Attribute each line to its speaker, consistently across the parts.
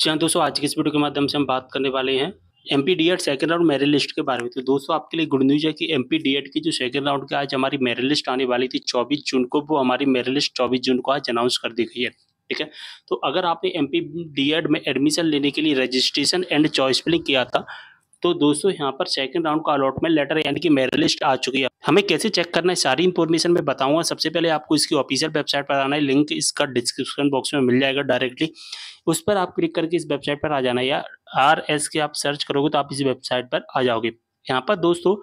Speaker 1: अच्छा दोस्तों आज के इस वीडियो के माध्यम से हम बात करने वाले हैं M P D Ed second round merit list के बारे में तो दोस्तों आपके लिए गुड न्यूज़ है कि एम पी डी एड की जो सेकेंड राउंड की आज हमारी मेरिट लिस्ट आने वाली थी 24 जून को वो हमारी मेरिट लिस्ट 24 जून को आज अनाउंस कर दी गई है ठीक है तो अगर आपने एम पी डी एड में एडमिशन लेने के लिए रजिस्ट्रेशन एंड चॉइस फिलिंग किया था तो दोस्तों यहाँ पर सेकंड राउंड का अलॉटमेंट लेटर यानी कि मेरिट लिस्ट आ चुकी है हमें कैसे चेक करना है सारी इन्फॉर्मेशन मैं बताऊंगा सबसे पहले आपको इसकी ऑफिशियल वेबसाइट पर आना है लिंक इसका डिस्क्रिप्शन बॉक्स में मिल जाएगा डायरेक्टली उस पर आप क्लिक करके इस वेबसाइट पर आ जाना या आर एस के आप सर्च करोगे तो आप इस वेबसाइट पर आ जाओगे यहाँ पर दोस्तों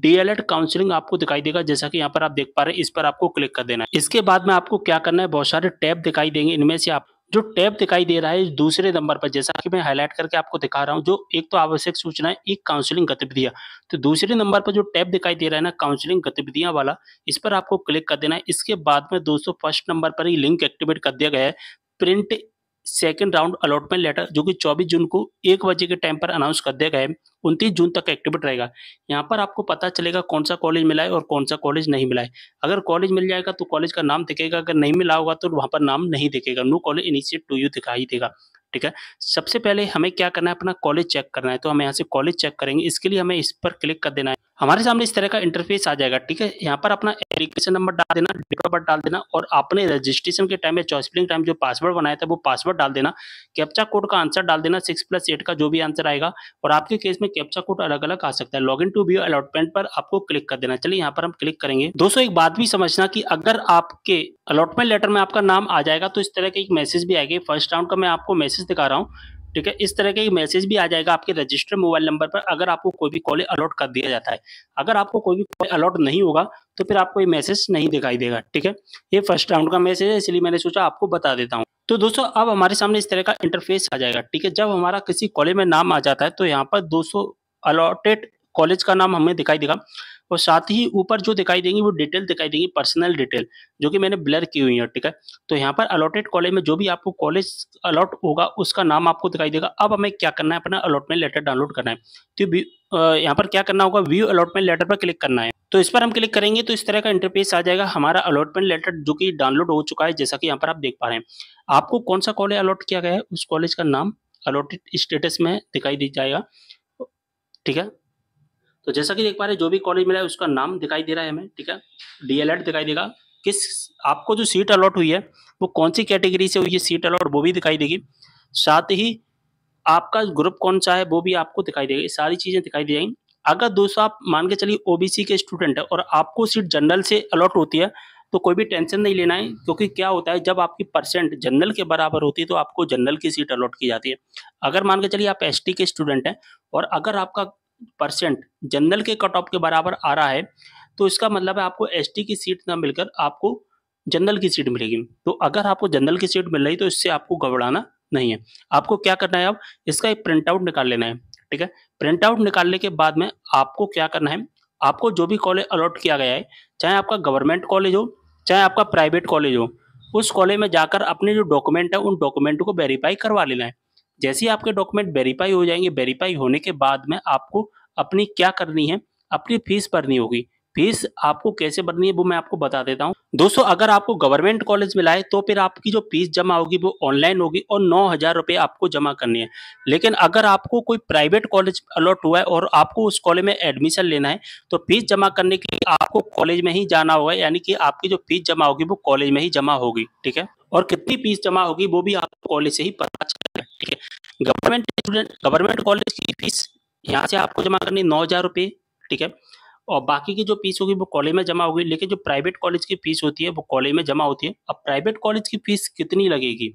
Speaker 1: डीएलएड काउंसलिंग आपको दिखाई देगा जैसा कि यहाँ पर आप देख पा रहे हैं इस पर आपको क्लिक कर देना है इसके बाद में आपको क्या करना है बहुत सारे टैब दिखाई देंगे इनमें से आप जो टैब दिखाई दे रहा है दूसरे नंबर पर जैसा कि मैं हाईलाइट करके आपको दिखा रहा हूँ जो एक तो आवश्यक सूचना है एक काउंसलिंग गतिविधियां तो दूसरे नंबर पर जो टैब दिखाई दे रहा है ना काउंसलिंग गतिविधियां वाला इस पर आपको क्लिक कर देना है इसके बाद में दोस्तों फर्स्ट नंबर पर ही लिंक एक्टिवेट कर दिया गया है print second round allotment letter जो कि 24 जून को एक बजे के टाइम पर अनाउंस कर दिया गया है उनतीस जून तक एक्टिवेट रहेगा यहाँ पर आपको पता चलेगा कौन सा कॉलेज मिला है और कौन सा कॉलेज नहीं मिला है अगर कॉलेज मिल जाएगा तो कॉलेज का नाम दिखेगा अगर नहीं मिला होगा तो वहाँ पर नाम नहीं दिखेगा no college initiate to you दिखाई देगा ठीक है सबसे पहले हमें क्या करना है अपना कॉलेज चेक करना है तो हम यहाँ से कॉलेज चेक करेंगे इसके लिए हमें इस पर क्लिक कर देना है हमारे सामने इस तरह का इंटरफेस आ जाएगा ठीक है यहाँ पर अपना एप्लीकेशन नंबर डाल देना डेट ऑफ बर्थ डाल देना और अपने रजिस्ट्रेशन के टाइम या चॉइसलिंग टाइम जो पासवर्ड बनाया था वो पासवर्ड डाल देना कैप्चा कोड का आंसर डाल देना सिक्स प्लस एट का जो भी आंसर आएगा और आपके केस में कैप्चा कोड अलग अलग आ सकता है log in to B allotment पर आपको क्लिक कर देना चलिए यहाँ पर हम क्लिक करेंगे दोस्तों एक बात भी समझना की अगर आपके अलॉटमेंट लेटर में आपका नाम आ जाएगा तो इस तरह का एक मैसेज भी आएगी फर्स्ट राउंड का मैं आपको मैसेज दिखा रहा हूँ ठीक है इस तरह का मैसेज भी आ जाएगा आपके रजिस्टर मोबाइल नंबर पर अगर आपको कोई भी कॉल अलॉट कर दिया जाता है अगर आपको कोई भी कॉल अलॉट नहीं होगा तो फिर आपको ये मैसेज नहीं दिखाई देगा ठीक है ये फर्स्ट राउंड का मैसेज है इसलिए मैंने सोचा आपको बता देता हूँ तो दोस्तों अब हमारे सामने इस तरह का इंटरफेस आ जाएगा ठीक है जब हमारा किसी कॉलेज में नाम आ जाता है तो यहाँ पर सौ अलॉटेड कॉलेज का नाम हमें दिखाई देगा और साथ ही ऊपर जो दिखाई देंगी वो डिटेल दिखाई देंगी पर्सनल डिटेल जो कि मैंने ब्लर की हुई है ठीक है तो यहाँ पर अलॉटेड कॉलेज में जो भी आपको कॉलेज अलॉट होगा उसका नाम आपको दिखाई देगा अब हमें क्या करना है अपना अलॉटमेंट लेटर डाउनलोड करना है तो यहाँ पर क्या करना होगा व्यू अलॉटमेंट लेटर पर क्लिक करना है तो इस पर हम क्लिक करेंगे तो इस तरह का इंटरफेस आ जाएगा हमारा अलॉटमेंट लेटर जो कि डाउनलोड हो चुका है जैसा कि यहाँ पर आप देख पा रहे हैं आपको कौन सा कॉलेज अलॉट किया गया है उस कॉलेज का नाम अलॉटेड स्टेटस में दिखाई दी जाएगा ठीक है तो जैसा कि देख पा रहे जो भी कॉलेज मिला है उसका नाम दिखाई दे रहा है हमें ठीक है डीएलएड दिखाई देगा किस आपको जो सीट अलॉट हुई है वो कौन सी कैटेगरी से हुई है सीट अलॉट वो भी दिखाई देगी साथ ही आपका ग्रुप कौन सा है वो भी आपको दिखाई देगा सारी चीज़ें दिखाई दी जाएंगी अगर दोस्तों आप मान के चलिए ओबीसी के स्टूडेंट है और आपको सीट जनरल से अलॉट होती है तो कोई भी टेंशन नहीं लेना है क्योंकि क्या होता है जब आपकी परसेंट जनरल के बराबर होती है तो आपको जनरल की सीट अलॉट की जाती है अगर मान के चलिए आप एसटी के स्टूडेंट हैं और अगर आपका परसेंट जनरल के कट ऑफ के बराबर आ रहा है तो इसका मतलब है आपको एस की सीट ना मिलकर आपको जनरल की सीट मिलेगी तो अगर आपको जनरल की सीट मिल रही तो इससे आपको घबराना नहीं है आपको क्या करना है अब इसका एक प्रिंट आउट निकाल लेना है ठीक है प्रिंट आउट निकालने के बाद में आपको क्या करना है आपको जो भी कॉलेज अलॉट किया गया है चाहे आपका गवर्नमेंट कॉलेज हो चाहे आपका प्राइवेट कॉलेज हो उस कॉलेज में जाकर अपने जो डॉक्यूमेंट है उन डॉक्यूमेंट को वेरीफाई करवा लेना है जैसे ही आपके डॉक्यूमेंट वेरीफाई हो जाएंगे वेरीफाई होने के बाद में आपको अपनी क्या करनी है अपनी फीस भरनी होगी फीस आपको कैसे भरनी है वो मैं आपको बता देता हूँ दोस्तों अगर आपको गवर्नमेंट कॉलेज मिला है तो फिर आपकी जो फीस जमा होगी वो ऑनलाइन होगी और नौ हज़ार रुपये आपको जमा करनी है लेकिन अगर आपको कोई प्राइवेट कॉलेज अलॉट हुआ है और आपको उस कॉलेज में एडमिशन लेना है तो फीस जमा करने के लिए आपको कॉलेज में ही जाना होगा यानी कि आपकी जो फीस जमा होगी वो कॉलेज में ही जमा होगी ठीक है और कितनी फीस जमा होगी वो भी आपको कॉलेज से ही पता चल ठीक है गवर्नमेंट स्टूडेंट गवर्नमेंट कॉलेज की फीस यहाँ से आपको जमा करनी नौ हज़ार रुपये ठीक है और बाकी की जो फीस होगी वो कॉलेज में जमा होगी लेकिन जो प्राइवेट कॉलेज की फीस होती है वो कॉलेज में जमा होती है अब प्राइवेट कॉलेज की फीस कितनी लगेगी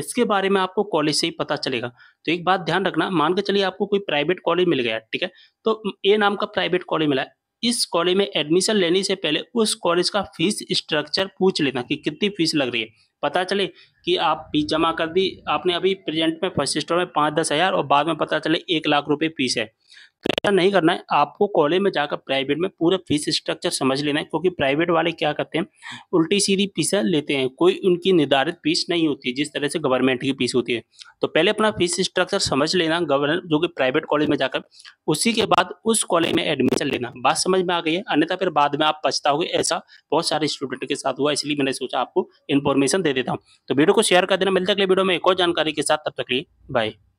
Speaker 1: इसके बारे में आपको कॉलेज से ही पता चलेगा तो एक बात ध्यान रखना मान के चलिए आपको कोई प्राइवेट कॉलेज मिल गया ठीक है तो ए नाम का प्राइवेट कॉलेज मिला है इस कॉलेज में एडमिशन लेने से पहले उस कॉलेज का फीस स्ट्रक्चर पूछ लेना कि कितनी फीस लग रही है पता चले कि आप फीस जमा कर दी आपने अभी प्रेजेंट में फर्स्ट स्टोर में पाँच दस हज़ार और बाद में पता चले एक लाख रुपए फीस है तो ऐसा नहीं करना है आपको कॉलेज में जाकर प्राइवेट में पूरा फीस स्ट्रक्चर समझ लेना है क्योंकि प्राइवेट वाले क्या करते हैं उल्टी सीधी फीसें लेते हैं कोई उनकी निर्धारित फीस नहीं होती जिस तरह से गवर्नमेंट की फीस होती है तो पहले अपना फीस स्ट्रक्चर समझ लेना गवर्नमेंट जो कि प्राइवेट कॉलेज में जाकर उसी के बाद उस कॉलेज में एडमिशन लेना बात समझ में आ गई है अन्यथा फिर बाद में आप पछताओगे ऐसा बहुत सारे स्टूडेंट के साथ हुआ इसलिए मैंने सोचा आपको इन्फॉर्मेशन दे देता हूँ तो वीडियो वीडियो को शेयर कर देना मिलते अगले वीडियो में एक और जानकारी के साथ तब तक लिए बाय